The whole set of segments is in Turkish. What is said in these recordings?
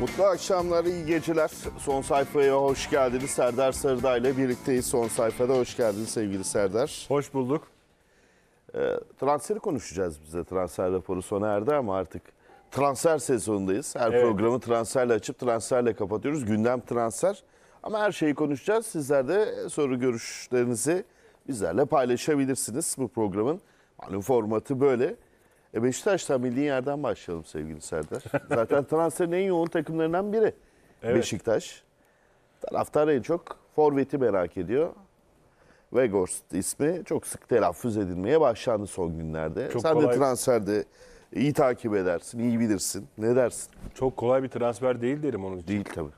Mutlu akşamlar, iyi geceler. Son sayfaya hoş geldiniz. Serdar Sarıda ile birlikteyiz. Son sayfada hoş geldiniz sevgili Serdar. Hoş bulduk. E, transferi konuşacağız bize. Transfer raporu sona erdi ama artık transfer sezonundayız. Her evet. programı transferle açıp transferle kapatıyoruz. Gündem transfer. Ama her şeyi konuşacağız. Sizler de soru görüşlerinizi bizlerle paylaşabilirsiniz. Bu programın hani formatı böyle. E Beşiktaş'tan bildiğin yerden başlayalım sevgili Serdar. Zaten transferin en yoğun takımlarından biri evet. Beşiktaş. Taraftar en çok forveti merak ediyor. Weghorst ismi çok sık telaffuz edilmeye başlandı son günlerde. Çok Sen kolay. de transferde iyi takip edersin, iyi bilirsin. Ne dersin? Çok kolay bir transfer değil derim onun için. Değil tabii.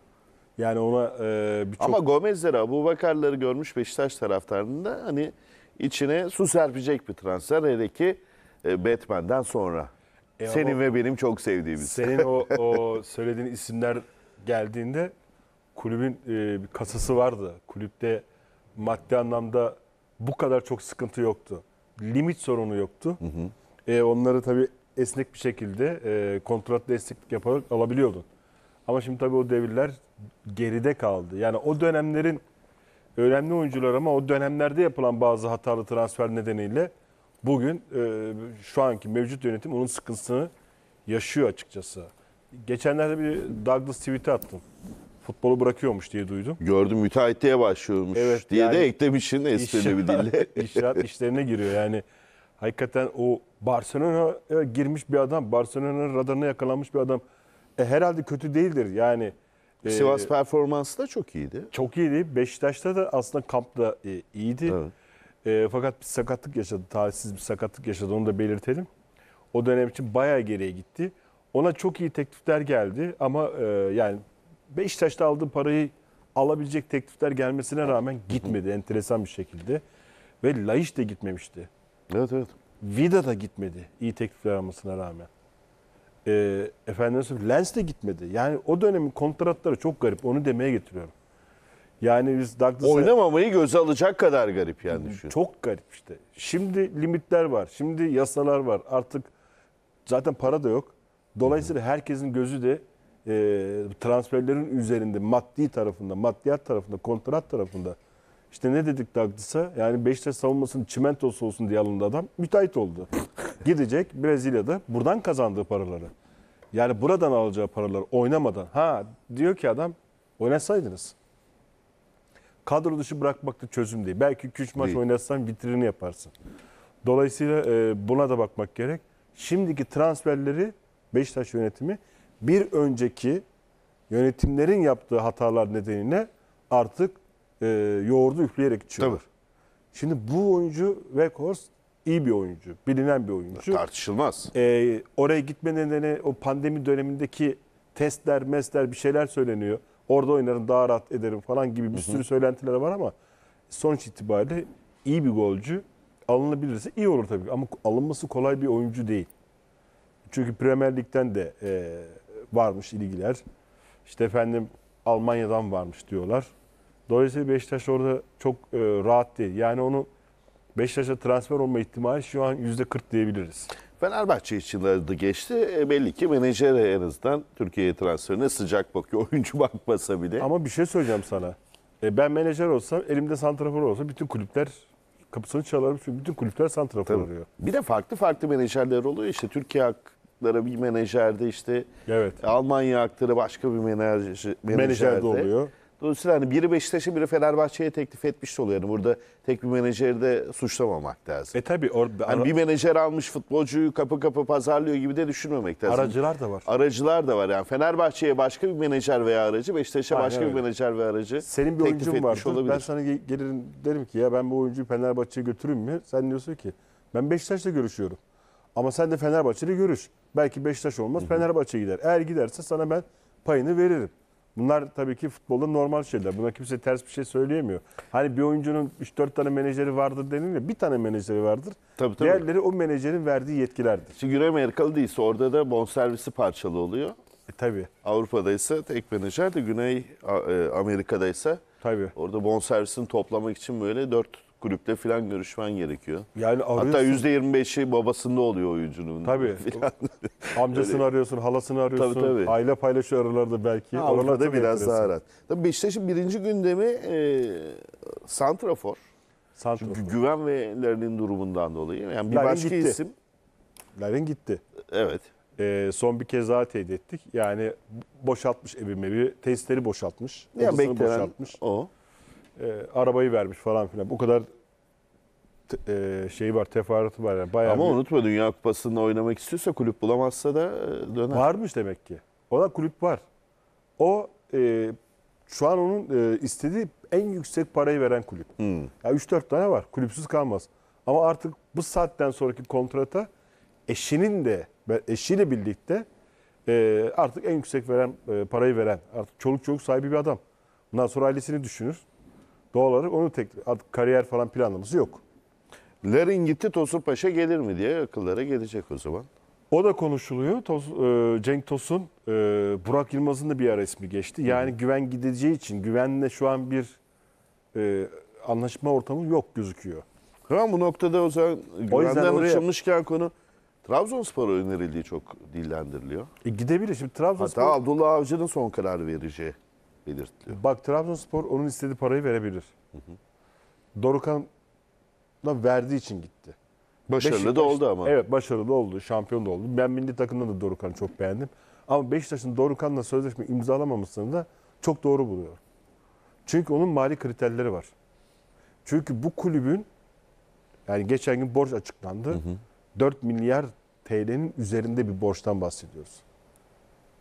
Yani ona e, birçok... Ama Gomez'leri, Abu Bakar'ları görmüş Beşiktaş taraftarında hani içine su serpecek bir transfer. Hele ki e, Batman'den sonra. E Senin o, ve benim çok sevdiğimiz. Senin o, o söylediğin isimler geldiğinde kulübün e, bir kasası vardı. Kulüpte maddi anlamda bu kadar çok sıkıntı yoktu. Limit sorunu yoktu. Hı hı. E, onları tabii esnek bir şekilde e, kontratla esneklik yaparak alabiliyordun. Ama şimdi tabii o devirler geride kaldı. Yani o dönemlerin önemli oyuncular ama o dönemlerde yapılan bazı hatalı transfer nedeniyle bugün e, şu anki mevcut yönetim onun sıkıntısını yaşıyor açıkçası. Geçenlerde bir Douglas tweet'i attım. Futbolu bırakıyormuş diye duydum. Gördüm müteahhitliğe başlıyormuş evet, diye yani, de eklemişsin espri bir dille. İşrat işlerine giriyor yani. Hakikaten o Barcelona'ya girmiş bir adam, Barcelona'nın radarına yakalanmış bir adam. E, herhalde kötü değildir yani. E, Sivas e, performansı da çok iyiydi. Çok iyiydi. Beşiktaş'ta da aslında kampta e, iyiydi. Evet. E, fakat bir sakatlık yaşadı. Talihsiz bir sakatlık yaşadı. Onu da belirtelim. O dönem için bayağı geriye gitti. Ona çok iyi teklifler geldi ama e, yani Beşiktaş'ta aldığı parayı alabilecek teklifler gelmesine rağmen gitmedi enteresan bir şekilde. Ve Laiş de gitmemişti. Evet evet. Vida da gitmedi iyi teklifler almasına rağmen. E, efendim Lens de gitmedi. Yani o dönemin kontratları çok garip onu demeye getiriyorum. Yani biz Douglas'a... Oynamamayı göze alacak kadar garip yani düşün. Çok garip işte. Şimdi limitler var. Şimdi yasalar var. Artık zaten para da yok. Dolayısıyla herkesin gözü de e, transferlerin üzerinde maddi tarafında, maddiyat tarafında, kontrat tarafında. İşte ne dedik Douglas'a? Yani Beşiktaş savunmasının çimentosu olsun diye alındı adam. Müteahhit oldu. Gidecek Brezilya'da buradan kazandığı paraları. Yani buradan alacağı paraları oynamadan. Ha diyor ki adam oynasaydınız kadro dışı bırakmak da çözüm değil. Belki 3 maç Değil. oynatsan vitrini yaparsın. Dolayısıyla e, buna da bakmak gerek. Şimdiki transferleri Beşiktaş yönetimi bir önceki yönetimlerin yaptığı hatalar nedeniyle artık e, yoğurdu üfleyerek içiyorlar. Tabii. Şimdi bu oyuncu Weghorst iyi bir oyuncu, bilinen bir oyuncu. Tartışılmaz. E, oraya gitme nedeni o pandemi dönemindeki testler, mesler bir şeyler söyleniyor. Orada oynarım daha rahat ederim falan gibi bir sürü hı söylentiler var ama sonuç itibariyle iyi bir golcü alınabilirse iyi olur tabii ama alınması kolay bir oyuncu değil. Çünkü Premier Lig'den de e, varmış ilgiler. İşte efendim Almanya'dan varmış diyorlar. Dolayısıyla Beşiktaş orada çok e, rahat değil. Yani onu Beşiktaş'a transfer olma ihtimali şu an %40 diyebiliriz. Fenerbahçe için yıllardı geçti. E, belli ki menajer en azından Türkiye'ye transferine sıcak bakıyor. Oyuncu bakmasa bile. Ama bir şey söyleyeceğim sana. E, ben menajer olsam, elimde santrafor olsa bütün kulüpler kapısını çalarım. Çünkü bütün kulüpler santrafor Tabii. arıyor. Bir de farklı farklı menajerler oluyor. İşte Türkiye hakları bir menajerde işte. Evet. Almanya hakları başka bir menajer, menajerde. Menajerde oluyor. Dolayısıyla hani biri Beşiktaş'a biri Fenerbahçe'ye teklif etmiş oluyor. Yani burada tek bir menajeri de suçlamamak lazım. E tabii. orada hani bir menajer almış futbolcuyu kapı kapı pazarlıyor gibi de düşünmemek lazım. Aracılar da var. Aracılar da var. Yani Fenerbahçe'ye başka bir menajer veya aracı, Beşiktaş'a başka öyle. bir menajer veya aracı Senin bir teklif oyuncun etmiş olabilir. Ben sana ge- gelirim derim ki ya ben bu oyuncuyu Fenerbahçe'ye götüreyim mü? Sen diyorsun ki ben Beşiktaş'la görüşüyorum. Ama sen de Fenerbahçe'yle görüş. Belki Beşiktaş olmaz Fenerbahçe gider. Eğer giderse sana ben payını veririm. Bunlar tabii ki futbolda normal şeyler. Buna kimse ters bir şey söyleyemiyor. Hani bir oyuncunun 3-4 tane menajeri vardır denilir bir tane menajeri vardır. Tabii, tabii. Diğerleri o menajerin verdiği yetkilerdir. Şimdi Güney Amerikalı değilse orada da bonservisi parçalı oluyor. E, tabii. Avrupa'da ise tek menajer de Güney e, Amerika'da ise Tabii. orada bonservisini toplamak için böyle 4 kulüpte falan görüşmen gerekiyor. Yani arıyorsun. Hatta %25'i babasında oluyor oyuncunun. Tabii. Falan. Amcasını arıyorsun, halasını arıyorsun. Tabii, tabii. Aile paylaşıyor aralarda belki. Ha, Oralarda biraz daha rahat. Tabii Beşiktaş'ın birinci gündemi e, Santrafor. Santrafor. Çünkü güven ve Larin'in durumundan dolayı. Yani bir Larin başka gitti. isim. Larin gitti. Evet. E, son bir kez daha teyit ettik. Yani boşaltmış evimi, tesisleri boşaltmış. Ya boşaltmış. o e, arabayı vermiş falan filan. Bu kadar e, şeyi var, teferruatı var. Yani bayağı Ama bir... unutma Dünya Kupası'nda oynamak istiyorsa kulüp bulamazsa da e, döner. Varmış demek ki. O da kulüp var. O e, şu an onun e, istediği en yüksek parayı veren kulüp. Hmm. Ya yani 3-4 tane var. Kulüpsüz kalmaz. Ama artık bu saatten sonraki kontrata eşinin de eşiyle birlikte e, artık en yüksek veren e, parayı veren artık çoluk çocuk sahibi bir adam. Bundan sonra ailesini düşünür. Doğal olarak onu tek, artık kariyer falan planlaması yok. Lerin gitti Tosun Paşa gelir mi diye akıllara gelecek o zaman. O da konuşuluyor. Tos, e, Cenk Tosun, e, Burak Yılmaz'ın da bir ara ismi geçti. Yani Hı. güven gideceği için güvenle şu an bir e, anlaşma ortamı yok gözüküyor. Tamam bu noktada o zaman güvenden oraya... açılmışken konu Trabzonspor'a önerildiği çok dillendiriliyor. E gidebilir. Şimdi Trabzonspor... Hatta Abdullah Avcı'nın son karar vereceği belirtiliyor. Bak Trabzonspor onun istediği parayı verebilir. Hı hı. Dorukan da verdiği için gitti. Başarılı Beşiktaş, da oldu ama. Evet başarılı oldu. Şampiyon da oldu. Ben milli takımdan da Dorukan'ı çok beğendim. Ama Beşiktaş'ın Dorukan'la sözleşme imzalamamasını da çok doğru buluyorum. Çünkü onun mali kriterleri var. Çünkü bu kulübün yani geçen gün borç açıklandı. Hı hı. 4 milyar TL'nin üzerinde bir borçtan bahsediyoruz.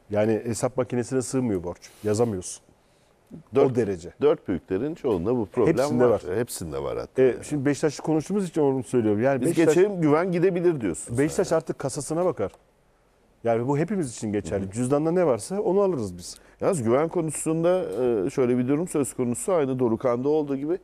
Yani hesap makinesine sığmıyor borç. Yazamıyorsun. Dört, derece. Dört büyüklerin çoğunda bu problem Hepsinde var. var. Hepsinde var hatta. E, yani. Şimdi Beşiktaş'ı konuştuğumuz için onu söylüyorum. Yani Biz Beşiktaş, geçelim güven gidebilir diyorsun. Beşiktaş yani. artık kasasına bakar. Yani bu hepimiz için geçerli. hı Cüzdanda ne varsa onu alırız biz. Yalnız güven konusunda e, şöyle bir durum söz konusu. Aynı Dorukan'da olduğu gibi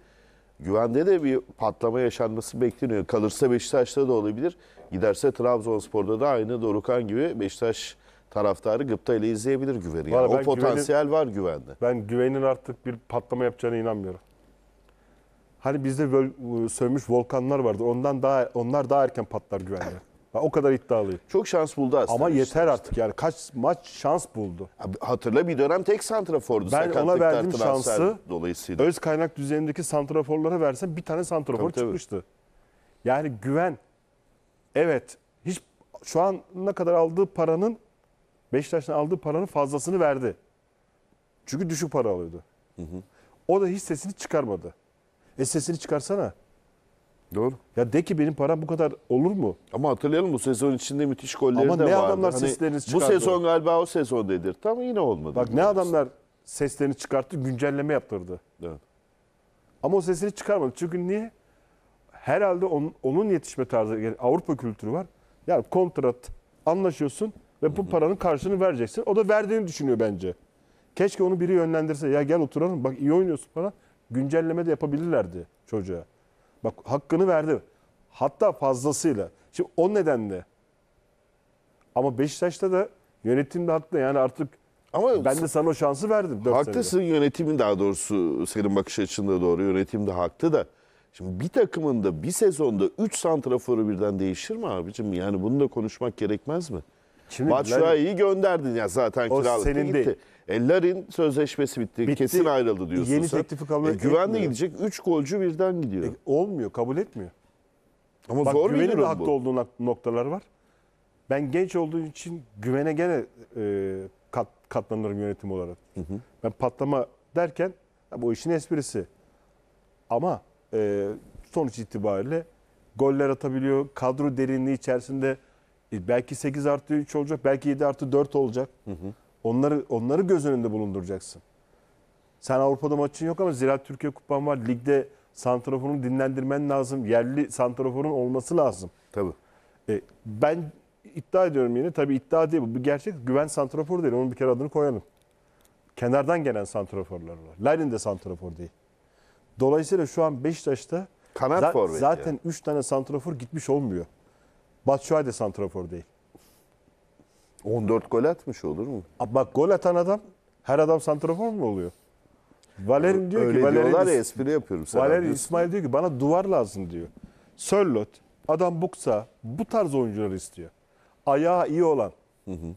güvende de bir patlama yaşanması bekleniyor. Kalırsa Beşiktaş'ta da olabilir. Giderse Trabzonspor'da da aynı Dorukan gibi Beşiktaş taraftarı gıpta ile izleyebilir güveni. Yani o ben potansiyel var güvende. Ben güvenin artık bir patlama yapacağına inanmıyorum. Hani bizde böl- e, sönmüş volkanlar vardı. Ondan daha onlar daha erken patlar güvende. Ben o kadar iddialıyım. Çok şans buldu aslında. Ama yeter Beşiktaş. artık yani kaç maç şans buldu. Abi Hatırla bir dönem tek santrafordu. Ben ona verdiğim şansı dolayısıyla. öz kaynak düzenindeki santraforlara versem bir tane santrafor Tabii, tabii. çıkmıştı. Yani güven. Evet. Hiç şu an ne kadar aldığı paranın Beşiktaş'tan aldığı paranın fazlasını verdi. Çünkü düşük para alıyordu. Hı hı. O da hiç sesini çıkarmadı. E sesini çıkarsana. Doğru. Ya de ki benim param bu kadar olur mu? Ama hatırlayalım bu sezon içinde müthiş golleri Ama de vardı. Ama ne adamlar hani seslerini çıkardı. Bu sezon galiba o sezon dedir. Tam yine olmadı. Bak ne adamlar seslerini çıkarttı, güncelleme yaptırdı. Evet. Ama o sesini çıkarmadı. Çünkü niye? Herhalde onun, onun yetişme tarzı, yani Avrupa kültürü var. Yani kontrat, anlaşıyorsun. Ve bu paranın karşılığını vereceksin. O da verdiğini düşünüyor bence. Keşke onu biri yönlendirse. Ya gel oturalım bak iyi oynuyorsun falan. Güncelleme de yapabilirlerdi çocuğa. Bak hakkını verdi. Hatta fazlasıyla. Şimdi o nedenle. Ama Beşiktaş'ta da yönetim de haklı. Yani artık ama ben de sana o şansı verdim. Haklısın senede. yönetimin daha doğrusu senin bakış açında doğru yönetim de haklı da. Şimdi bir takımında bir sezonda 3 santraforu birden değişir mi abicim? Yani bunu da konuşmak gerekmez mi? Şimdi Batshuayi'yi gönderdin ya zaten o kiralık senin Değil. E, Larin sözleşmesi bitti, bitti. Kesin ayrıldı diyorsun Yeni sen. teklifi kabul e, Güvenle gidecek Üç golcü birden gidiyor. E, olmuyor, kabul etmiyor. Ama Bak, zor güvenin de haklı bu. olduğu noktalar var. Ben genç olduğu için güvene gene e, kat, katlanırım yönetim olarak. Hı hı. Ben patlama derken bu işin esprisi. Ama e, sonuç itibariyle goller atabiliyor. Kadro derinliği içerisinde e, belki 8 artı 3 olacak, belki 7 artı 4 olacak. Hı hı. Onları, onları göz önünde bulunduracaksın. Sen Avrupa'da maçın yok ama Ziraat Türkiye Kupan var. Ligde santraforunu dinlendirmen lazım. Yerli santraforun olması lazım. Tabii. E, ben iddia ediyorum yine. Tabii iddia değil bu. Bir gerçek güven santrafor değil. Onun bir kere adını koyalım. Kenardan gelen santraforlar var. Larin de santrafor değil. Dolayısıyla şu an Beşiktaş'ta Kanat za- zaten 3 tane santrafor gitmiş olmuyor. Batshuayi de santrafor değil. 14 gol atmış olur mu? bak gol atan adam her adam santrafor mu oluyor? Valerin diyor Öyle ki Valerin diyorlar ya espri yapıyorum. Valerin İsmail diyor ki bana duvar lazım diyor. Sörlot adam buksa bu tarz oyuncuları istiyor. Ayağı iyi olan. Hı hı.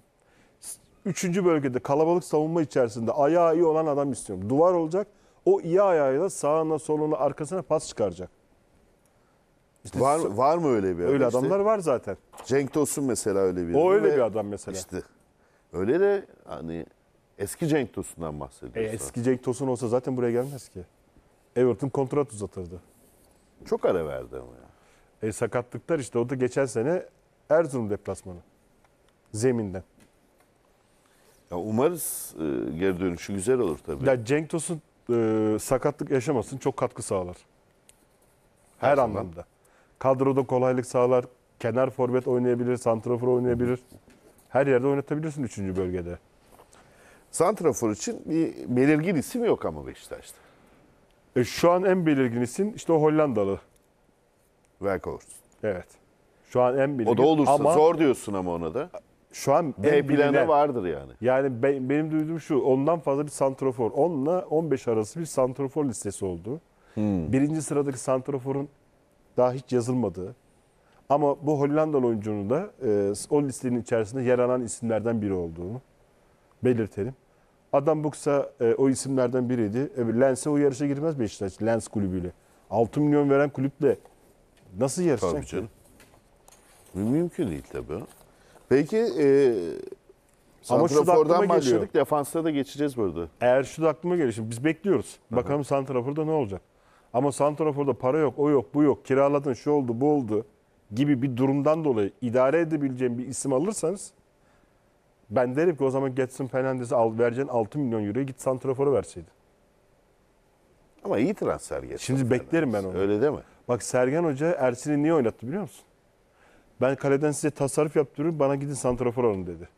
Üçüncü bölgede kalabalık savunma içerisinde ayağı iyi olan adam istiyorum. Duvar olacak. O iyi ayağıyla sağına soluna arkasına pas çıkaracak. İşte var, var mı öyle bir adam? Öyle adamlar işte, var zaten. Cenk Tosun mesela öyle bir O öyle bir adam mesela. İşte öyle de hani eski Cenk Tosun'dan bahsediyoruz. E, eski Cenk Tosun olsa zaten buraya gelmez ki. Everton kontrat uzatırdı. Çok ara verdi ama ya. E, sakatlıklar işte o da geçen sene Erzurum deplasmanı. Zeminden. Ya umarız e, geri dönüşü güzel olur tabii. Ya Cenk Tosun e, sakatlık yaşamasın çok katkı sağlar. Her, Her anlamda. Zaman. Kadroda kolaylık sağlar. Kenar forvet oynayabilir, santrafor oynayabilir. Her yerde oynatabilirsin 3. bölgede. Santrafor için bir belirgin isim yok ama Beşiktaş'ta. E, şu an en belirgin isim işte o Hollandalı. Weghorst. Evet. Şu an en belirgin. O da olursa ama, zor diyorsun ama ona da. Şu an en e, bilinen, vardır yani. Yani be, benim duyduğum şu ondan fazla bir santrafor. Onunla 15 arası bir santrafor listesi oldu. Hmm. Birinci sıradaki santraforun daha hiç yazılmadı. Ama bu Hollandalı oyuncunun da e, o listenin içerisinde yer alan isimlerden biri olduğunu belirtelim. Adam Buksa e, o isimlerden biriydi. E, Lens'e o yarışa girmez Beşiktaş. Lens kulübüyle. 6 milyon veren kulüple nasıl yarışacak tabii canım. ki? Mümkün değil tabii. Peki e, Santrafor'dan başladık. Defansa da geçeceğiz burada. Eğer şu da aklıma geliyor. Şimdi biz bekliyoruz. Bakalım Santrafor'da ne olacak? Ama Santrafor'da para yok, o yok, bu yok, kiraladın, şu oldu, bu oldu gibi bir durumdan dolayı idare edebileceğim bir isim alırsanız ben derim ki o zaman Getson Fernandes'i al, vereceğin 6 milyon euroya git Santrafor'a verseydin. Ama iyi transfer Getson Şimdi Fernandes. beklerim ben onu. Öyle değil mi? Bak Sergen Hoca Ersin'i niye oynattı biliyor musun? Ben kaleden size tasarruf yaptırıyorum bana gidin Santrafor alın dedi.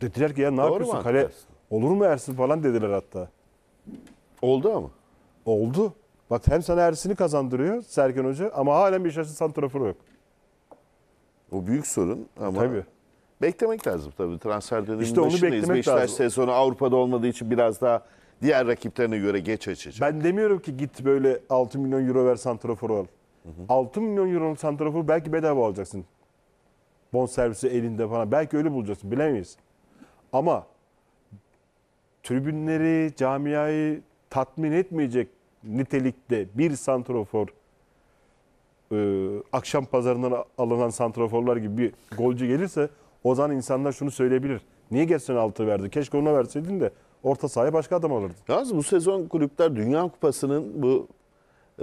Dediler ki ya ne Doğru yapıyorsun kale olur mu Ersin falan dediler hatta. Oldu ama. Oldu. Bak hem sana Ersin'i kazandırıyor Sergen Hoca ama bir Beşiktaş'ın santraforu yok. O büyük sorun ama Tabii. beklemek lazım tabii. Transfer döneminin İşte onu beklemek Beşiktaş lazım. sezonu Avrupa'da olmadığı için biraz daha diğer rakiplerine göre geç açacak. Ben demiyorum ki git böyle 6 milyon euro ver santraforu al. Hı hı. 6 milyon euro santraforu belki bedava alacaksın. Bon servisi elinde falan. Belki öyle bulacaksın bilemeyiz. Ama tribünleri, camiayı, tatmin etmeyecek nitelikte bir santrofor e, akşam pazarından alınan santroforlar gibi bir golcü gelirse o zaman insanlar şunu söyleyebilir. Niye Gerson altı verdi? Keşke ona verseydin de orta sahaya başka adam alırdı. Yalnız bu sezon kulüpler Dünya Kupası'nın bu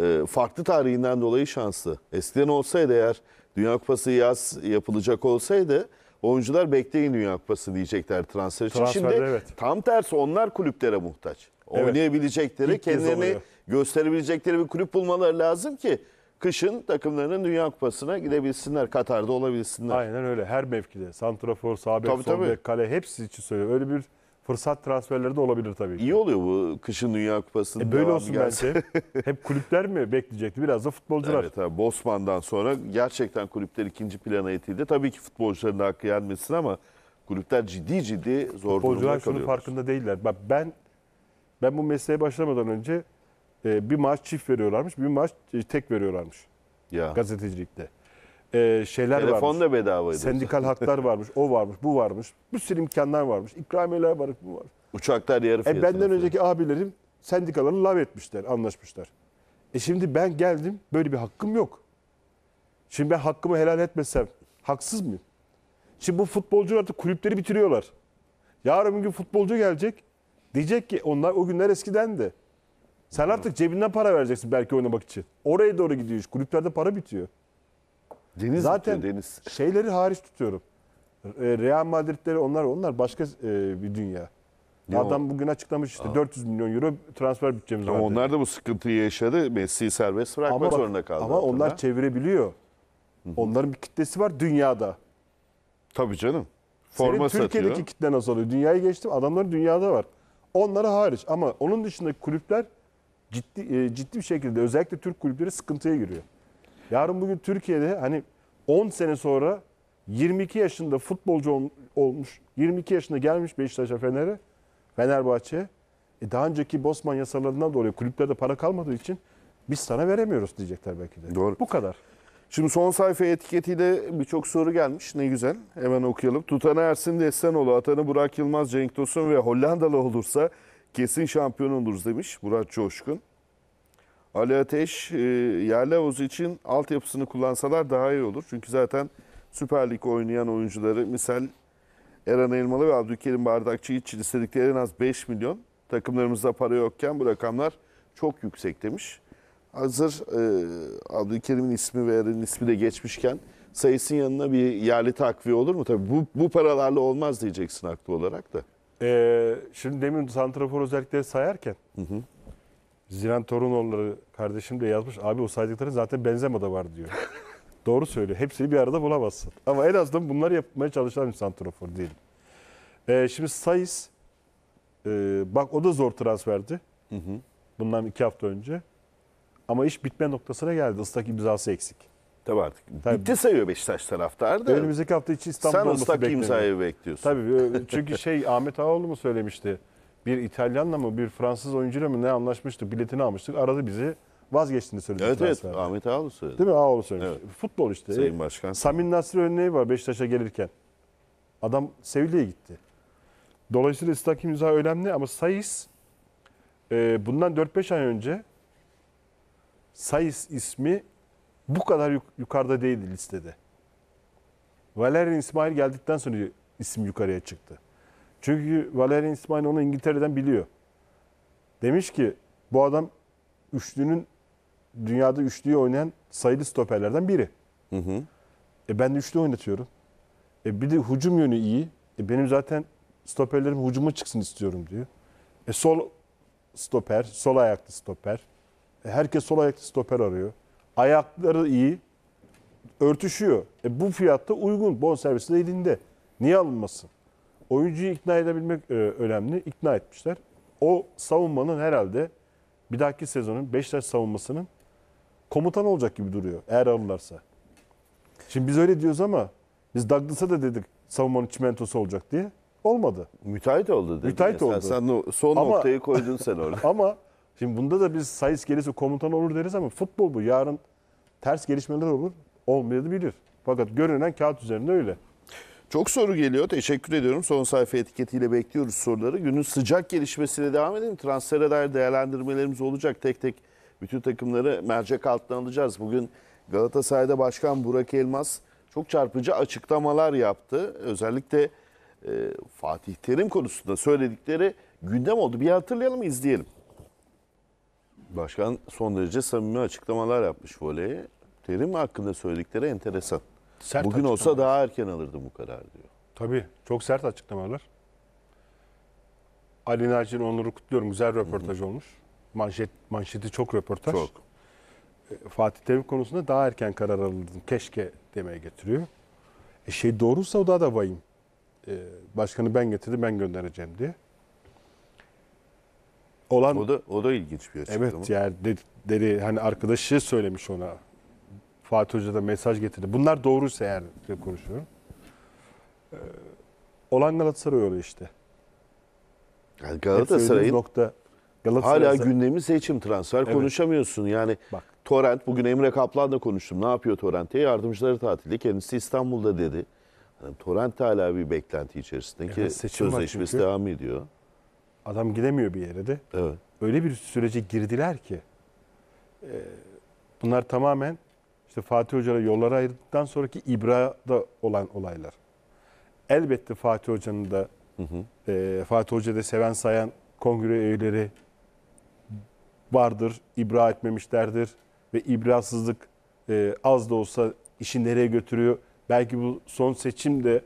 e, farklı tarihinden dolayı şanslı. Eskiden olsaydı eğer Dünya Kupası yaz yapılacak olsaydı oyuncular bekleyin Dünya Kupası diyecekler transfer için. Şimdi evet. tam tersi onlar kulüplere muhtaç oynayabilecekleri, İlk kendilerini gösterebilecekleri bir kulüp bulmaları lazım ki kışın takımlarının Dünya Kupası'na gidebilsinler, Katar'da olabilsinler. Aynen öyle. Her mevkide. Santrafor, sağ bek, kale hepsi için söylüyor. Öyle bir fırsat transferleri de olabilir tabii. ki. İyi oluyor bu kışın Dünya Kupası'nın E böyle olsun gelse. bence. Hep kulüpler mi bekleyecekti? Biraz da futbolcular. Evet abi Bosman'dan sonra gerçekten kulüpler ikinci plana itildi. Tabii ki futbolcuların da hakkı yenmesin ama kulüpler ciddi ciddi zor durumda Futbolcular şunun farkında değiller. Bak ben ben bu mesleğe başlamadan önce e, bir maaş çift veriyorlarmış, bir maaş e, tek veriyorlarmış ya. gazetecilikte. E, şeyler Telefon varmış. da bedavaydı. Sendikal haklar varmış, o varmış, bu varmış. Bir sürü imkanlar varmış, ikramiyeler varmış, bu var. Uçaklar yarı fiyatına. E, benden önceki abilerim sendikaları lav etmişler, anlaşmışlar. E şimdi ben geldim, böyle bir hakkım yok. Şimdi ben hakkımı helal etmesem haksız mıyım? Şimdi bu futbolcular artık kulüpleri bitiriyorlar. Yarın bir gün futbolcu gelecek. Diyecek ki onlar o günler eskidendi. Sen artık cebinden para vereceksin belki oynamak için. Oraya doğru gidiyor iş. Kulüplerde para bitiyor. Deniz Zaten bitiyor, deniz. şeyleri hariç tutuyorum. E, Real Madrid'leri onlar onlar başka e, bir dünya. Ne Adam o? bugün açıklamış işte Aa. 400 milyon euro transfer bütçemiz var. Onlar da bu sıkıntıyı yaşadı. Messi serbest bırakmak ama bak, zorunda kaldı. Ama altında. onlar çevirebiliyor. Hı-hı. Onların bir kitlesi var dünyada. Tabii canım. Forma Senin Türkiye'deki satıyor. nasıl oluyor? Dünyayı geçtim. Adamların dünyada var. Onlara hariç ama onun dışındaki kulüpler ciddi e, ciddi bir şekilde özellikle Türk kulüpleri sıkıntıya giriyor. Yarın bugün Türkiye'de hani 10 sene sonra 22 yaşında futbolcu olmuş, 22 yaşında gelmiş Beşiktaş'a Fener'e, Fenerbahçe'ye. E daha önceki Bosman yasalarından dolayı kulüplerde para kalmadığı için biz sana veremiyoruz diyecekler belki de. Doğru. Bu kadar. Şimdi son sayfa etiketiyle birçok soru gelmiş. Ne güzel. Hemen okuyalım. Tutana Ersin Destanoğlu, Atanı Burak Yılmaz, Cenk Tosun ve Hollandalı olursa kesin şampiyon oluruz demiş Burak Coşkun. Ali Ateş, e, yerli havuzu için altyapısını kullansalar daha iyi olur. Çünkü zaten Süper Lig oynayan oyuncuları misal Eren Elmalı ve Abdülkerim Bardakçı için istedikleri en az 5 milyon. Takımlarımızda para yokken bu rakamlar çok yüksek demiş. Hazır e, Abdülkerim'in ismi ve Eren'in ismi de geçmişken sayısın yanına bir yerli takviye olur mu? Tabii bu, bu paralarla olmaz diyeceksin haklı olarak da. Ee, şimdi demin Santrafor özellikleri sayarken hı hı. Ziran Torunoğulları kardeşim de yazmış. Abi o saydıkların zaten Benzema da var diyor. Doğru söylüyor. Hepsini bir arada bulamazsın. Ama en azından bunları yapmaya çalışan bir santrafor değil. Ee, şimdi Sayıs e, bak o da zor transferdi. Hı hı. Bundan iki hafta önce. Ama iş bitme noktasına geldi. Islak imzası eksik. Tabii artık. Tabii. Bitti sayıyor Beşiktaş taraftarı da. Önümüzdeki hafta için İstanbul'da Sen olması bekleniyor. ıslak imzayı bekliyorsun. Tabii e, çünkü şey Ahmet Ağaoğlu mu söylemişti. Bir İtalyanla mı bir Fransız oyuncuyla mı ne anlaşmıştık biletini almıştık. Aradı bizi vazgeçtiğini söyledi. Evet transferde. evet Ahmet Ağaoğlu söyledi. Değil mi Ağaoğlu söylemiş. Evet. Futbol işte. Sayın Başkan. Samin Nasri örneği var Beşiktaş'a gelirken. Adam Sevilla'ya gitti. Dolayısıyla ıslak imza önemli ama sayıs e, bundan 4-5 ay önce Sayıs ismi bu kadar yukarıda değildi listede. Valerian İsmail geldikten sonra isim yukarıya çıktı. Çünkü Valerian İsmail onu İngiltere'den biliyor. Demiş ki bu adam üçlünün dünyada üçlüyü oynayan sayılı stoperlerden biri. Hı hı. E ben de üçlü oynatıyorum. E bir de hücum yönü iyi. E benim zaten stoperlerim hücuma çıksın istiyorum diyor. E sol stoper, sol ayaklı stoper. E, herkes sol ayaklı stoper arıyor. Ayakları iyi. Örtüşüyor. E bu fiyatta uygun. Bonservisi de elinde. Niye alınmasın? Oyuncuyu ikna edebilmek e, önemli. İkna etmişler. O savunmanın herhalde bir dahaki sezonun Beşiktaş savunmasının komutan olacak gibi duruyor. Eğer alırlarsa. Şimdi biz öyle diyoruz ama biz Douglas'a da dedik savunmanın çimentosu olacak diye. Olmadı. Müteahhit oldu dedi. Müteahhit oldu. Sen, sen son ama, noktayı koydun sen orada. ama Şimdi bunda da biz Sayıs gelirse komutan olur deriz ama futbol bu. Yarın ters gelişmeler olur. Olmayabilir. Fakat görünen kağıt üzerinde öyle. Çok soru geliyor. Teşekkür ediyorum. Son sayfa etiketiyle bekliyoruz soruları. Günün sıcak gelişmesiyle devam edelim. Transfere dair değerlendirmelerimiz olacak. Tek tek bütün takımları mercek altına alacağız. Bugün Galatasaray'da Başkan Burak Elmas çok çarpıcı açıklamalar yaptı. Özellikle e, Fatih Terim konusunda söyledikleri gündem oldu. Bir hatırlayalım, izleyelim. Başkan son derece samimi açıklamalar yapmış voleye. Terim hakkında söyledikleri enteresan. Sert Bugün olsa daha erken alırdım bu karar diyor. Tabii çok sert açıklamalar. Ali Naci'nin onuru kutluyorum. Güzel röportaj Hı -hı. olmuş. Manşet, manşeti çok röportaj. Çok. E, Fatih Terim konusunda daha erken karar alırdım. Keşke demeye getiriyor. E şey doğruysa o da da vahim. E, başkanı ben getirdim ben göndereceğim diye olan O da o da ilginç bir açıklama. evet yani dedi hani arkadaşı söylemiş ona. Fatih Hoca da mesaj getirdi. Bunlar doğruysa eğer diye konuşuyorum. Ee, olan Galatasaray öyle işte. Yani Galatasaray'ın nokta Galatasaray hala gündemi seçim transfer konuşamıyorsun. Yani Bak. Torrent bugün Emre Kaplan'la konuştum. Ne yapıyor Torrent yardımcıları tatilde. Kendisi İstanbul'da dedi. Torrent hala bir beklenti içerisinde Evet, seçim var sözleşmesi devam ediyor. Adam gidemiyor bir yere de. Evet. Öyle bir sürece girdiler ki. E, bunlar tamamen işte Fatih Hoca'yla yolları ayırdıktan sonraki İbra'da olan olaylar. Elbette Fatih Hoca'nın da hı hı. E, Fatih Hoca'da seven sayan kongre üyeleri vardır. İbra etmemişlerdir. Ve ibrasızlık e, az da olsa işi nereye götürüyor? Belki bu son seçimde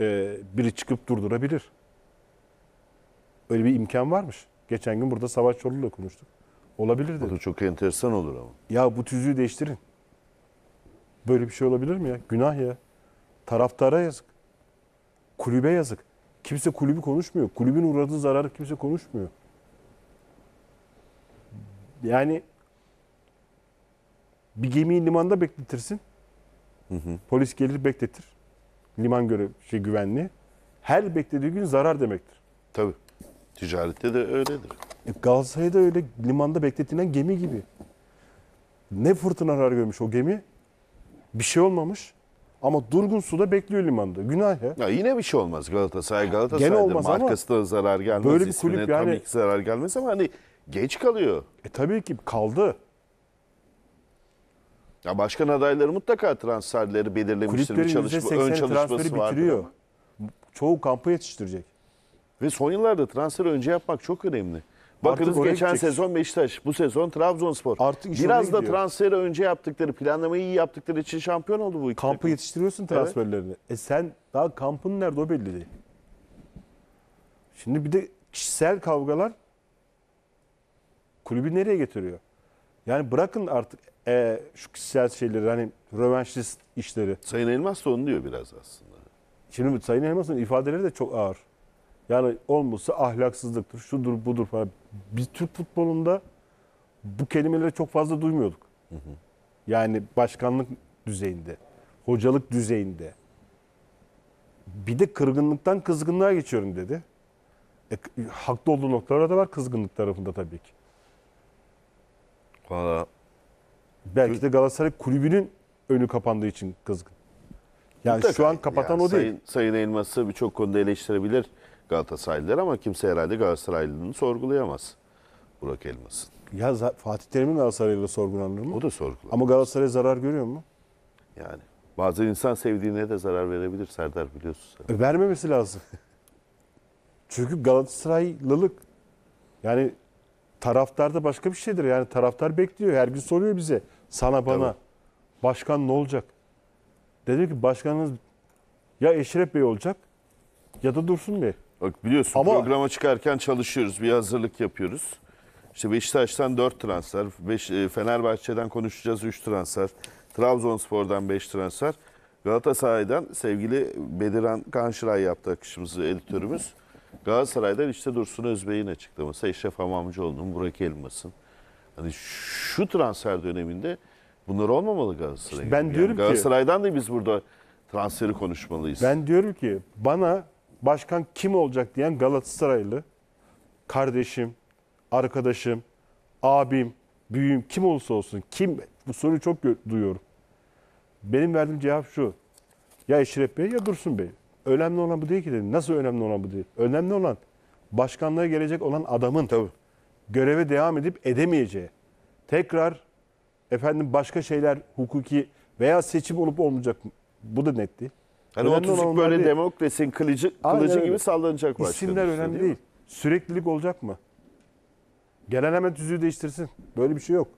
e, biri çıkıp durdurabilir. Öyle bir imkan varmış. Geçen gün burada Savaş Çorlu'yla konuştuk. Olabilir dedi. Bu da çok enteresan olur ama. Ya bu tüzüğü değiştirin. Böyle bir şey olabilir mi ya? Günah ya. Taraftara yazık. Kulübe yazık. Kimse kulübü konuşmuyor. Kulübün uğradığı zararı kimse konuşmuyor. Yani bir gemiyi limanda bekletirsin. Hı hı. Polis gelir bekletir. Liman göre şey güvenli. Her beklediği gün zarar demektir. Tabii. Ticarette de öyledir. E, Galatasaray'da öyle limanda bekletilen gemi gibi. Ne fırtınalar görmüş o gemi. Bir şey olmamış. Ama durgun suda bekliyor limanda. Günah ya. Ya yine bir şey olmaz Galatasaray. Galatasaray'da Gene olmaz markası da zarar gelmez. Böyle bir İsmine kulüp yani. Tabii ki zarar gelmez ama hani geç kalıyor. E tabii ki kaldı. Ya başkan adayları mutlaka transferleri belirlemiştir. Kulüplerin bir ön transferi çalışması vardır. bitiriyor. Çoğu kampı yetiştirecek. Ve son yıllarda transfer önce yapmak çok önemli. Bakınız geçen gidecek. sezon Beşiktaş, bu sezon Trabzonspor. Artık Biraz da gidiyor. transferi önce yaptıkları, planlamayı iyi yaptıkları için şampiyon oldu bu iki Kampı takım. yetiştiriyorsun transferlerini. Evet. E sen daha kampın nerede o belli değil. Şimdi bir de kişisel kavgalar kulübü nereye getiriyor? Yani bırakın artık e, şu kişisel şeyleri hani rövanşist işleri. Sayın Elmas da onu diyor biraz aslında. Şimdi Sayın Elmas'ın ifadeleri de çok ağır. Yani olmasa ahlaksızlıktır, şudur budur falan. Biz Türk futbolunda bu kelimeleri çok fazla duymuyorduk. Hı hı. Yani başkanlık düzeyinde, hocalık düzeyinde. Bir de kırgınlıktan kızgınlığa geçiyorum dedi. E, haklı olduğu noktalara da var kızgınlık tarafında tabii ki. Valla. Belki de Galatasaray kulübünün önü kapandığı için kızgın. Yani Mutlaka. şu an kapatan ya, o değil. Sayın, Sayın Elmas'ı birçok konuda eleştirebilir. Galatasaraylılar ama kimse herhalde Galatasaraylılığını sorgulayamaz Burak Elmas'ın. Ya Fatih Terim'in Galatasaraylı sorgulanır mı? O da sorgulanır. Ama Galatasaray zarar görüyor mu? Yani bazı insan sevdiğine de zarar verebilir Serdar biliyorsun. E, vermemesi lazım. Çünkü Galatasaraylılık yani taraftarda başka bir şeydir. Yani taraftar bekliyor. Her gün soruyor bize. Sana bana. Tabii. Başkan ne olacak? Dedi ki başkanınız ya Eşref Bey olacak ya da Dursun Bey. Bak biliyorsun Ama- programa çıkarken çalışıyoruz. Bir hazırlık yapıyoruz. İşte Beşiktaş'tan 4 transfer, beş, e, Fenerbahçe'den konuşacağız 3 transfer, Trabzonspor'dan 5 transfer. Galatasaray'dan sevgili Bediran Kanşıray yaptı akışımızı editörümüz. Galatasaray'dan işte Dursun Özbey'in açıklaması, Eşref Hamamcıoğlu'nun, Burak Elmas'ın. Hani şu transfer döneminde bunlar olmamalı Galatasaray'ın. ben diyorum ki- Galatasaray'dan da biz burada transferi konuşmalıyız. Ben diyorum ki bana başkan kim olacak diyen Galatasaraylı kardeşim, arkadaşım, abim, büyüğüm kim olursa olsun kim bu soruyu çok duyuyorum. Benim verdiğim cevap şu. Ya Eşref Bey ya Dursun Bey. Önemli olan bu değil ki dedim. Nasıl önemli olan bu değil? Önemli olan başkanlığa gelecek olan adamın Tabii. göreve devam edip edemeyeceği. Tekrar efendim başka şeyler hukuki veya seçim olup olmayacak bu da net değil. Yani önemli o böyle değil. demokrasinin kılıcı, Aynen kılıcı öyle. gibi sallanacak başkanım. İsimler işte, önemli değil, değil. Süreklilik olacak mı? Gelen hemen tüzüğü değiştirsin. Böyle bir şey yok.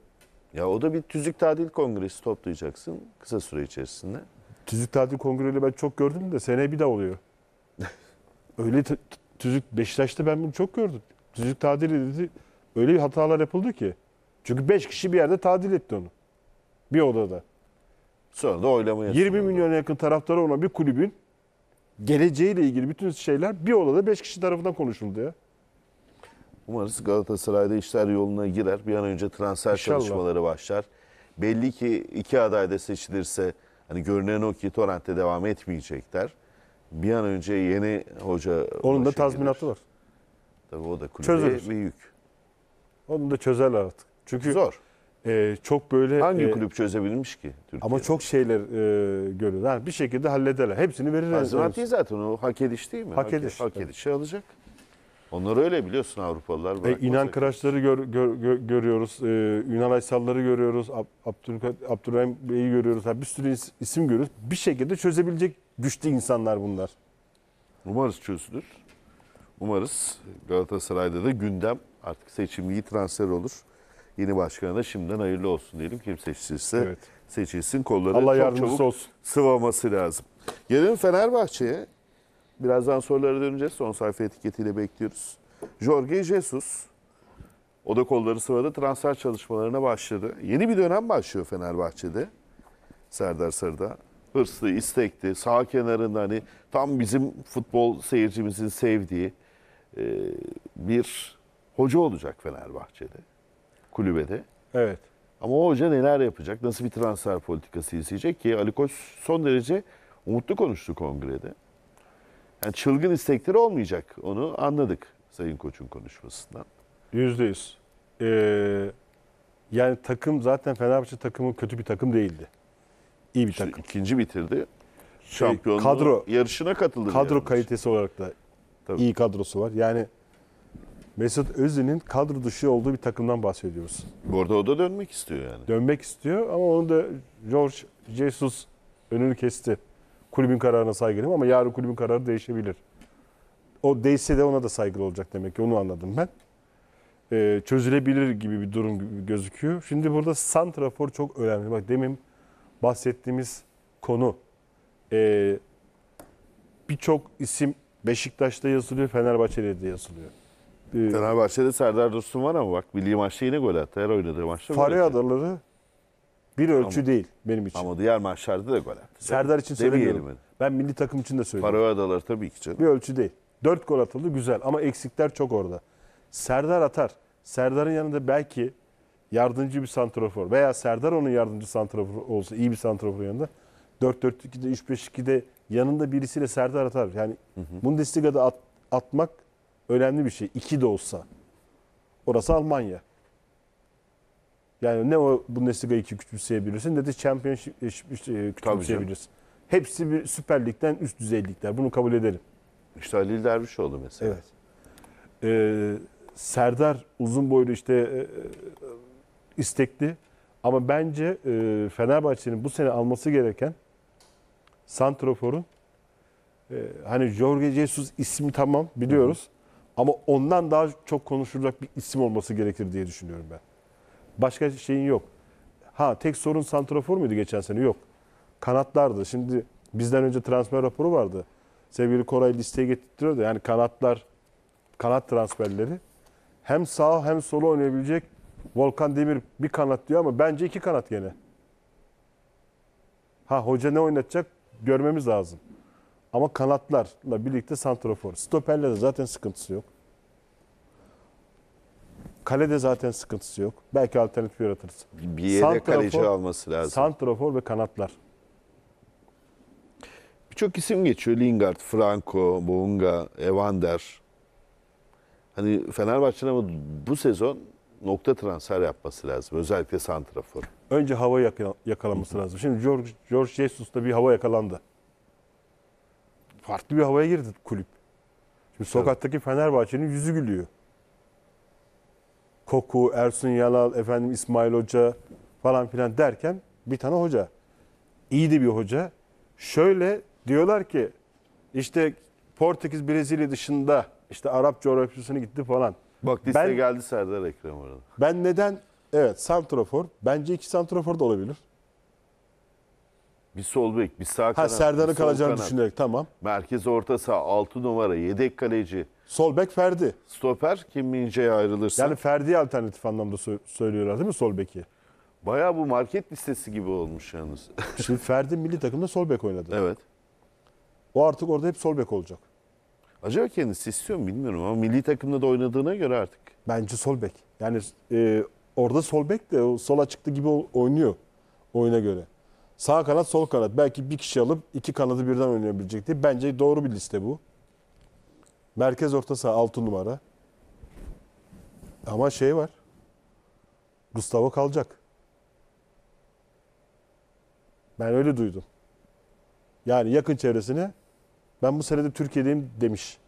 Ya o da bir tüzük tadil kongresi toplayacaksın kısa süre içerisinde. Tüzük tadil kongreleri ben çok gördüm de sene bir daha oluyor. öyle tüzük Beşiktaş'ta ben bunu çok gördüm. Tüzük tadil dedi. Öyle bir hatalar yapıldı ki. Çünkü beş kişi bir yerde tadil etti onu. Bir odada. Sonra da oylamaya 20 milyona yakın taraftarı olan bir kulübün geleceğiyle ilgili bütün şeyler bir odada 5 kişi tarafından konuşuldu ya. Umarız Galatasaray'da işler yoluna girer. Bir an önce transfer İnşallah. çalışmaları başlar. Belli ki iki aday da seçilirse hani görünen o ki Torrent'te devam etmeyecekler. Bir an önce yeni hoca Onun da tazminatı gelir. var. Tabii o da kulübe Çözülür. bir yük. Onu da çözerler artık. Çünkü Zor e, çok böyle... Hangi e, kulüp çözebilmiş ki Türkiye'de? Ama çok şeyler e, görür. bir şekilde hallederler. Hepsini verirler. Azimati zaten o hak ediş değil mi? Hak, hak ediş. Hak edişi evet. alacak. Onlar öyle biliyorsun Avrupalılar. E, İnan Kıraçları gör, gör, gör, görüyoruz. E, Ünal Aysal'ları görüyoruz. Abdurrahim Bey'i görüyoruz. Ha, bir sürü isim görüyoruz. Bir şekilde çözebilecek güçlü insanlar bunlar. Umarız çözülür. Umarız Galatasaray'da da gündem artık seçimli transfer olur. Yeni başkana da şimdiden hayırlı olsun diyelim. Kim seçilirse evet. seçilsin. Kolları Allah çok çabuk olsun. sıvaması lazım. Yarın Fenerbahçe'ye birazdan sorulara döneceğiz. Son sayfa etiketiyle bekliyoruz. Jorge Jesus o da kolları sıvadı. Transfer çalışmalarına başladı. Yeni bir dönem başlıyor Fenerbahçe'de. Serdar Sarı'da. Hırslı, istekli, sağ kenarında hani tam bizim futbol seyircimizin sevdiği bir hoca olacak Fenerbahçe'de kulübede. Evet. Ama o hoca neler yapacak? Nasıl bir transfer politikası izleyecek ki? Ali Koç son derece umutlu konuştu kongrede. Yani çılgın istekleri olmayacak. Onu anladık Sayın Koç'un konuşmasından. Yüzde yüz. Ee, yani takım zaten Fenerbahçe takımı kötü bir takım değildi. İyi bir takım. İkinci bitirdi. Şey, Şampiyonluğu kadro, yarışına katıldı. Kadro kalitesi olarak da Tabii. iyi kadrosu var. Yani Mesut Özil'in kadro dışı olduğu bir takımdan bahsediyoruz. Bu arada o da dönmek istiyor yani. Dönmek istiyor ama onu da George Jesus önünü kesti. Kulübün kararına saygılıyım ama yarın kulübün kararı değişebilir. O değişse de ona da saygılı olacak demek ki onu anladım ben. Ee, çözülebilir gibi bir durum gözüküyor. Şimdi burada santrafor çok önemli. Bak demin bahsettiğimiz konu. Ee, Birçok isim Beşiktaş'ta yazılıyor, Fenerbahçe'de de yazılıyor e, Fenerbahçe'de Serdar Dostum var ama bak milli maçta yine gol attı. Her oynadığı maçta Fare Adaları bir ölçü Ama- değil benim için. Ama diğer maçlarda da gol attı. Serdar için Demeyelim söylemiyorum. Ben milli takım için de söylüyorum. Fare Adaları tabii ki canım. Bir ölçü değil. Dört gol atıldı güzel ama eksikler çok orada. Serdar atar. Serdar'ın yanında belki yardımcı bir santrafor veya Serdar onun yardımcı santrafor olsa iyi bir santrafor yanında 4-4-2'de 3-5-2'de yanında birisiyle Serdar atar. Yani Bundesliga'da at- atmak önemli bir şey. İki de olsa. Orası Almanya. Yani ne o Bundesliga 2 küçümseyebilirsin ne de Championship e, e, küçümseyebilirsin. Hepsi bir Süper Lig'den üst düzeylikler. Bunu kabul edelim. İşte Halil Dervişoğlu mesela. Evet. Ee, Serdar uzun boylu işte e, e, istekli ama bence e, Fenerbahçe'nin bu sene alması gereken Santrofor'un e, hani Jorge Jesus ismi tamam biliyoruz. Hı hı. Ama ondan daha çok konuşulacak bir isim olması gerekir diye düşünüyorum ben. Başka şeyin yok. Ha tek sorun santrafor muydu geçen sene? Yok. Kanatlardı. Şimdi bizden önce transfer raporu vardı. Sevgili Koray listeye getirtiyordu. Yani kanatlar, kanat transferleri hem sağ hem solu oynayabilecek Volkan Demir bir kanat diyor ama bence iki kanat gene. Ha hoca ne oynatacak görmemiz lazım. Ama kanatlarla birlikte santrafor. Stoperle de zaten sıkıntısı yok. Kalede zaten sıkıntısı yok. Belki alternatif yaratırız. Bir yere santrafor, kaleci alması lazım. Santrafor ve kanatlar. Birçok isim geçiyor. Lingard, Franco, Bounga, Evander. Hani Fenerbahçe'nin ama bu sezon nokta transfer yapması lazım. Özellikle santrafor. Önce hava yakalaması lazım. Şimdi George, George Jesus'ta bir hava yakalandı farklı bir havaya girdi kulüp. Şimdi sokaktaki Fenerbahçe'nin yüzü gülüyor. Koku, Ersun Yalal, efendim İsmail Hoca falan filan derken bir tane hoca. İyi de bir hoca. Şöyle diyorlar ki işte Portekiz Brezilya dışında işte Arap coğrafyasına gitti falan. Bak liste ben, geldi Serdar Ekrem orada. Ben neden evet Santrofor. bence iki santrafor da olabilir. Bir sol bek, bir sağ kanat. Ha Serdar'ı kalacağını düşünerek tamam. Merkez orta saha, 6 numara, yedek kaleci. Sol bek Ferdi. Stoper Kim Mince'ye ayrılırsa. Yani Ferdi alternatif anlamda söylüyorlar değil mi sol beki? Baya bu market listesi gibi olmuş yalnız. Şimdi Ferdi milli takımda sol bek oynadı. Evet. O artık orada hep sol bek olacak. Acaba kendisi istiyor mu bilmiyorum ama milli takımda da oynadığına göre artık. Bence sol bek. Yani e, orada sol bek de o sol açıkta gibi oynuyor oyuna göre. Sağ kanat, sol kanat. Belki bir kişi alıp iki kanadı birden oynayabilecekti. Bence doğru bir liste bu. Merkez orta saha 6 numara. Ama şey var. Gustavo kalacak. Ben öyle duydum. Yani yakın çevresine ben bu senede Türkiye'deyim demiş.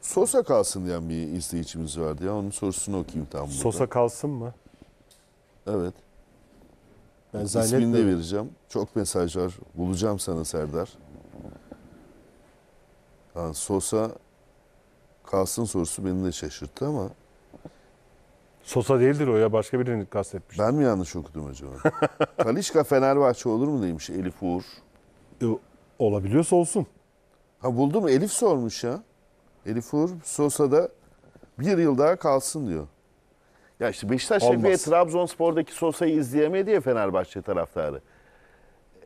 Sosa kalsın diyen bir izleyicimiz vardı ya. Onun sorusunu okuyayım tam burada. Sosa kalsın mı? Evet. Ben İsmini de vereceğim. Çok mesaj var. Bulacağım sana Serdar. Yani Sosa Kalsın sorusu beni de şaşırttı ama Sosa değildir o ya başka birini kastetmiş. ben mi yanlış okudum acaba? Kalişka Fenerbahçe olur mu demiş Elif Uğur. E, Olabiliyorsa olsun. Ha buldum Elif sormuş ya. Elif Uğur Sosa'da bir yıl daha kalsın diyor. Ya işte Beşiktaş şefiye Trabzonspor'daki Sosa'yı izleyemedi ya Fenerbahçe taraftarı.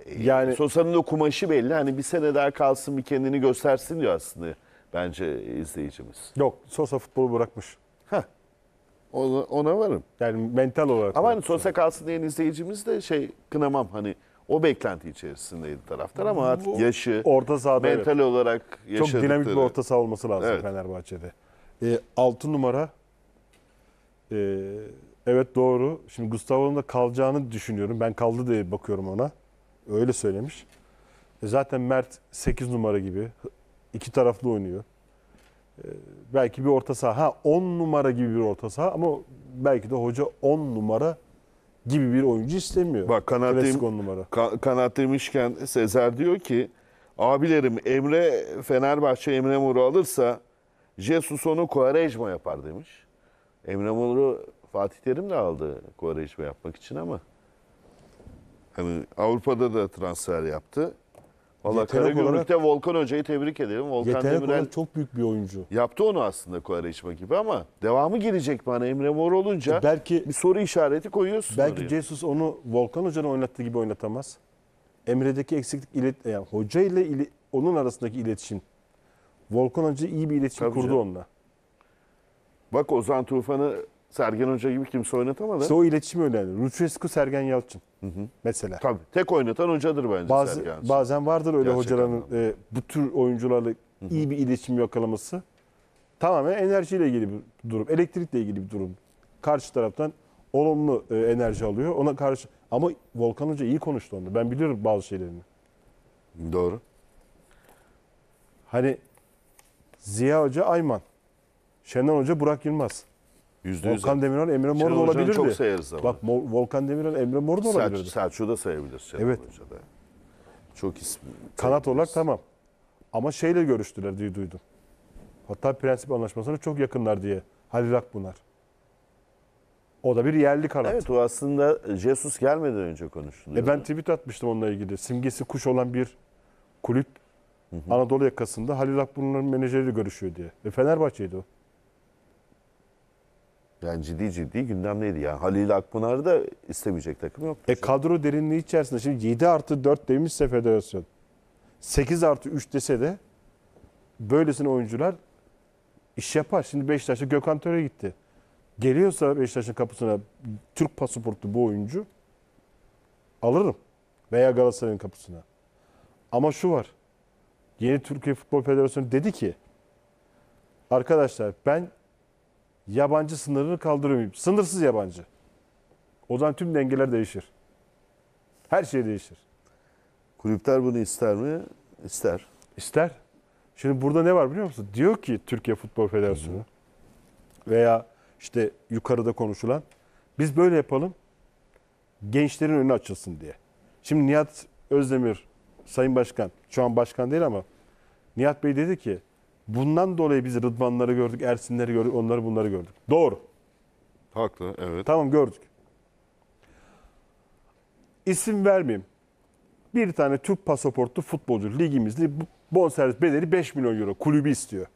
Ee, yani Sosa'nın da kumaşı belli. Hani bir sene daha kalsın bir kendini göstersin diyor aslında bence izleyicimiz. Yok Sosa futbolu bırakmış. Ha Ona, ona varım. Yani mental olarak. Ama hani Sosa kalsın diyen izleyicimiz de şey kınamam hani o beklenti içerisindeydi taraftar ama artık yaşı, orta sahada mental evet. olarak yaşadıkları. Çok dinamik bir orta saha olması lazım evet. Fenerbahçe'de. E, ee, 6 numara ee, evet doğru. Şimdi Gustavo'nun da kalacağını düşünüyorum. Ben kaldı diye bakıyorum ona. Öyle söylemiş. E zaten Mert 8 numara gibi. iki taraflı oynuyor. Ee, belki bir orta saha. Ha 10 numara gibi bir orta saha ama belki de hoca 10 numara gibi bir oyuncu istemiyor. Bak kanaatim, numara. Ka kanaat demişken Sezer diyor ki abilerim Emre Fenerbahçe Emre Mor'u alırsa Jesus onu Quaresma yapar demiş. Emre Mor'u Fatih Terim de aldı Koreşme yapmak için ama hani Avrupa'da da transfer yaptı. Valla Karagümrük'te Volkan Hoca'yı tebrik edelim. Volkan yetenek Demirel çok büyük bir oyuncu. Yaptı onu aslında Kovareşma gibi ama devamı gelecek bana Emre Mor olunca e belki bir soru işareti koyuyorsun. Belki oraya. Jesus onu Volkan Hoca'nın oynattığı gibi oynatamaz. Emre'deki eksiklik ilet yani hoca ile onun arasındaki iletişim. Volkan Hoca iyi bir iletişim Tabii kurdu canım. onunla. Bak Ozan Tufan'ı Sergen Hoca gibi kimse oynatamadı. İşte o iletişim önemli. Lucescu Sergen Yalçın hı hı. mesela. Tabii tek oynatan hocadır bence Bazı, Sergen. Yalçın. Bazen vardır öyle Gerçekten hocaların e, bu tür oyuncularla hı hı. iyi bir iletişim yakalaması. Tamamen enerjiyle ilgili bir durum. Elektrikle ilgili bir durum. Karşı taraftan olumlu e, enerji alıyor. Ona karşı ama Volkan Hoca iyi konuştu onda. Ben biliyorum bazı şeylerini. Doğru. Hani Ziya Hoca Ayman. Şenol Hoca, Burak Yılmaz. %100. Volkan Demirel, Emre Mor da olabilirdi. çok severiz ama. Bak Volkan Demirel, Emre Mor da Sel- Selçuk'u da sayabiliriz Şenol Evet. Hoca'da. Çok isim. Kanat olarak tamam. Ama şeyle görüştüler diye duydum. Hatta prensip anlaşmasına çok yakınlar diye. Halil Akbunar. O da bir yerli kanat. Evet o aslında Jesus gelmeden önce konuşuluyor. E ben tweet atmıştım onunla ilgili. Simgesi kuş olan bir kulüp Anadolu yakasında Halil Akbunar'ın menajeriyle görüşüyor diye. Ve Fenerbahçe'ydi o. Yani ciddi ciddi gündemdeydi. Yani Halil Akpınar'ı da istemeyecek takım yok. E kadro derinliği içerisinde şimdi 7 artı 4 demişse federasyon. 8 artı 3 dese de böylesine oyuncular iş yapar. Şimdi Beşiktaş'a Gökhan Töre gitti. Geliyorsa Beşiktaş'ın kapısına Türk pasaportlu bu oyuncu alırım. Veya Galatasaray'ın kapısına. Ama şu var. Yeni Türkiye Futbol Federasyonu dedi ki arkadaşlar ben yabancı sınırını kaldırıyor Sınırsız yabancı. O zaman tüm dengeler değişir. Her şey değişir. Kulüpler bunu ister mi? İster. İster. Şimdi burada ne var biliyor musun? Diyor ki Türkiye Futbol Federasyonu veya işte yukarıda konuşulan biz böyle yapalım gençlerin önü açılsın diye. Şimdi Nihat Özdemir Sayın Başkan şu an başkan değil ama Nihat Bey dedi ki Bundan dolayı biz Rıdvanları gördük, Ersinleri gördük, onları bunları gördük. Doğru. Haklı, evet. Tamam gördük. İsim vermeyeyim. Bir tane Türk pasaportlu futbolcu ligimizde bonservis bedeli 5 milyon euro kulübü istiyor.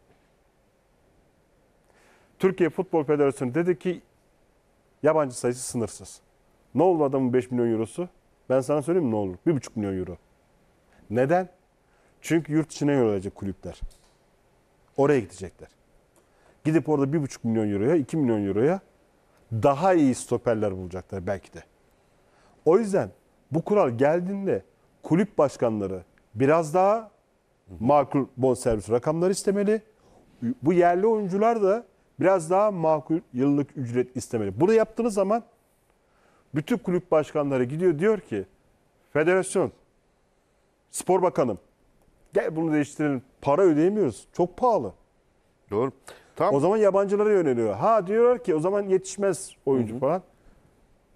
Türkiye Futbol Federasyonu dedi ki yabancı sayısı sınırsız. Ne oldu adamın 5 milyon eurosu? Ben sana söyleyeyim mi ne olur? 1,5 milyon euro. Neden? Çünkü yurt dışına yollayacak kulüpler. Oraya gidecekler. Gidip orada 1,5 milyon euroya, 2 milyon euroya daha iyi stoperler bulacaklar belki de. O yüzden bu kural geldiğinde kulüp başkanları biraz daha makul bonservis rakamları istemeli. Bu yerli oyuncular da biraz daha makul yıllık ücret istemeli. Bunu yaptığınız zaman bütün kulüp başkanları gidiyor diyor ki federasyon, spor bakanım Gel bunu değiştirelim. Para ödeyemiyoruz. Çok pahalı. Doğru. Tamam. O zaman yabancılara yöneliyor. Ha diyorlar ki o zaman yetişmez oyuncu Hı-hı. falan.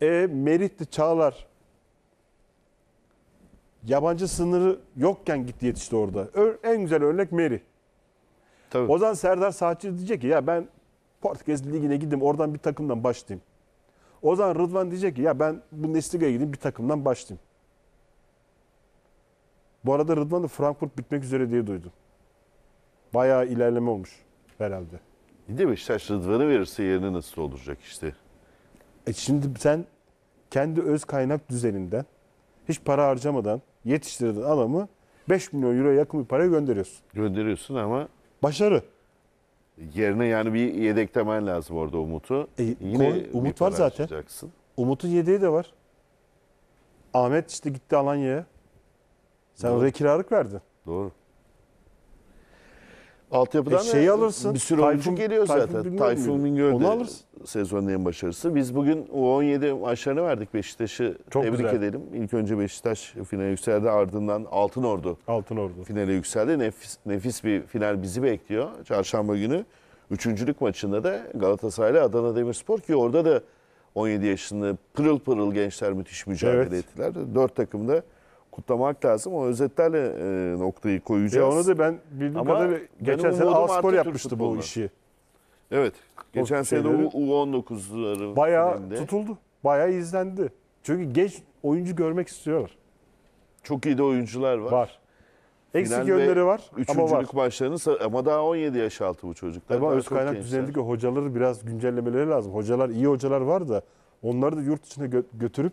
E Meritli Çağlar yabancı sınırı yokken gitti yetişti orada. Ö- en güzel örnek Meri. Tabii. O zaman Serdar Saatçı diyecek ki ya ben Portekiz Ligi'ne gideyim oradan bir takımdan başlayayım. O zaman Rıdvan diyecek ki ya ben bu Nesliga'ya gideyim bir takımdan başlayayım. Bu arada Rıdvan da Frankfurt bitmek üzere diye duydum. Bayağı ilerleme olmuş herhalde. Bir de Beşiktaş Rıdvan'ı verirse yerine nasıl olacak işte? E şimdi sen kendi öz kaynak düzeninden hiç para harcamadan yetiştirdiğin adamı 5 milyon euro yakın bir paraya gönderiyorsun. Gönderiyorsun ama Başarı. yerine yani bir yedek temel lazım orada Umut'u. E, koy, Umut var zaten. Umut'un yedeği de var. Ahmet işte gitti Alanya'ya. Sen Doğru. oraya kiralık verdin. Doğru. Altyapıdan e şeyi alırsın. Bir sürü oyuncu geliyor Tayfun zaten. Tayfun Bingöl'de sezonun en başarısı. Biz bugün U17 maçlarını verdik Beşiktaş'ı. Çok Tebrik güzel. edelim. İlk önce Beşiktaş finale yükseldi. Ardından Altınordu. Altınordu. Finale yükseldi. Nefis, nefis bir final bizi bekliyor. Çarşamba günü. Üçüncülük maçında da Galatasaray'la Adana Demirspor ki orada da 17 yaşında pırıl pırıl gençler müthiş mücadele evet. ettiler. Dört takım da kutlamak lazım. O özetlerle e, noktayı koyacağız. Ya onu da ben bildiğim Ama kadarıyla geçen sene Aspor yapmıştı bu işi. Evet. Geçen o sene U- U19'ları bayağı filmde. tutuldu. Bayağı izlendi. Çünkü genç oyuncu görmek istiyorlar. Çok iyi de oyuncular var. Var. Eksik yönleri var ama var. maçlarını ama daha 17 yaş altı bu çocuklar. Ama öz kaynak düzenindeki hocaları biraz güncellemeleri lazım. Hocalar iyi hocalar var da onları da yurt dışına götürüp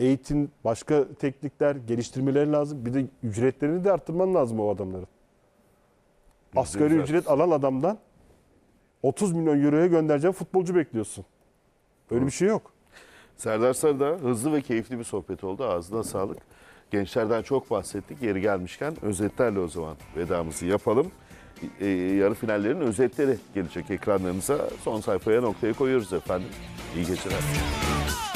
eğitim, başka teknikler, geliştirmeleri lazım. Bir de ücretlerini de arttırman lazım o adamların. Yüzde Asgari güzel. ücret alan adamdan 30 milyon euroya göndereceğin futbolcu bekliyorsun. Öyle bir şey yok. Serdar Sarı'da hızlı ve keyifli bir sohbet oldu. Ağzına sağlık. Gençlerden çok bahsettik. Yeri gelmişken özetlerle o zaman vedamızı yapalım. Ee, yarı finallerin özetleri gelecek ekranlarınıza. Son sayfaya noktayı koyuyoruz efendim. İyi geceler.